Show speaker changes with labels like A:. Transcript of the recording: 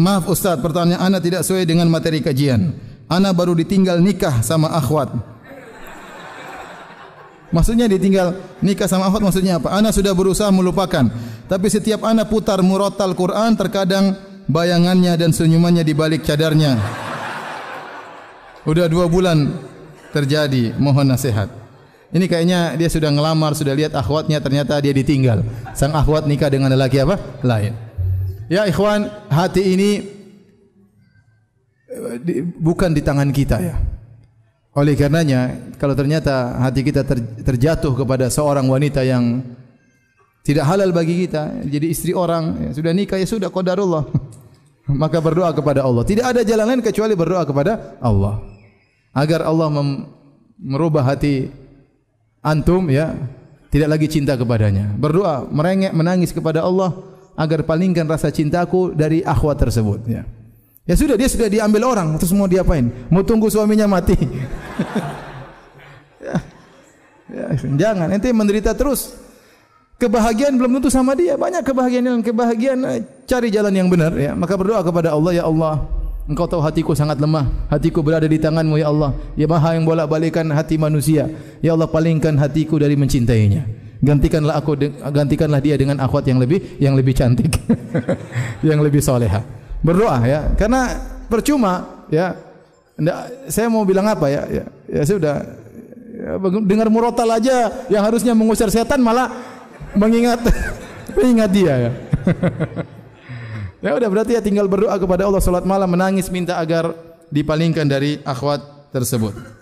A: Maaf Ustaz, pertanyaan anda tidak sesuai dengan materi kajian. Anak baru ditinggal nikah sama akhwat. Maksudnya ditinggal nikah sama akhwat maksudnya apa? Anak sudah berusaha melupakan. Tapi setiap anak putar murotal Quran, terkadang bayangannya dan senyumannya di balik cadarnya. Udah dua bulan terjadi, mohon nasihat. Ini kayaknya dia sudah ngelamar, sudah lihat akhwatnya, ternyata dia ditinggal. Sang akhwat nikah dengan lelaki apa? Lain. Ya ikhwan, hati ini eh, bukan di tangan kita ya. Oleh karenanya, kalau ternyata hati kita terjatuh kepada seorang wanita yang tidak halal bagi kita, jadi istri orang, ya, sudah nikah ya sudah qadarullah. Maka berdoa kepada Allah. Tidak ada jalan lain kecuali berdoa kepada Allah. Agar Allah merubah hati antum ya, tidak lagi cinta kepadanya. Berdoa, merengek, menangis kepada Allah agar palingkan rasa cintaku dari akhwat tersebut. Ya. ya sudah, dia sudah diambil orang. Terus mau diapain? Mau tunggu suaminya mati? ya. Ya. Jangan, nanti menderita terus. Kebahagiaan belum tentu sama dia. Banyak kebahagiaan yang kebahagiaan eh, cari jalan yang benar. Ya. Maka berdoa kepada Allah, Ya Allah, Engkau tahu hatiku sangat lemah. Hatiku berada di tanganmu, Ya Allah. Ya Maha yang bolak-balikan hati manusia. Ya Allah, palingkan hatiku dari mencintainya gantikanlah aku gantikanlah dia dengan akhwat yang lebih yang lebih cantik yang lebih soleha ha. berdoa ya karena percuma ya Nggak, saya mau bilang apa ya ya, ya sudah ya, dengar murotal aja yang harusnya mengusir setan malah mengingat mengingat dia ya ya udah berarti ya tinggal berdoa kepada Allah salat malam menangis minta agar dipalingkan dari akhwat tersebut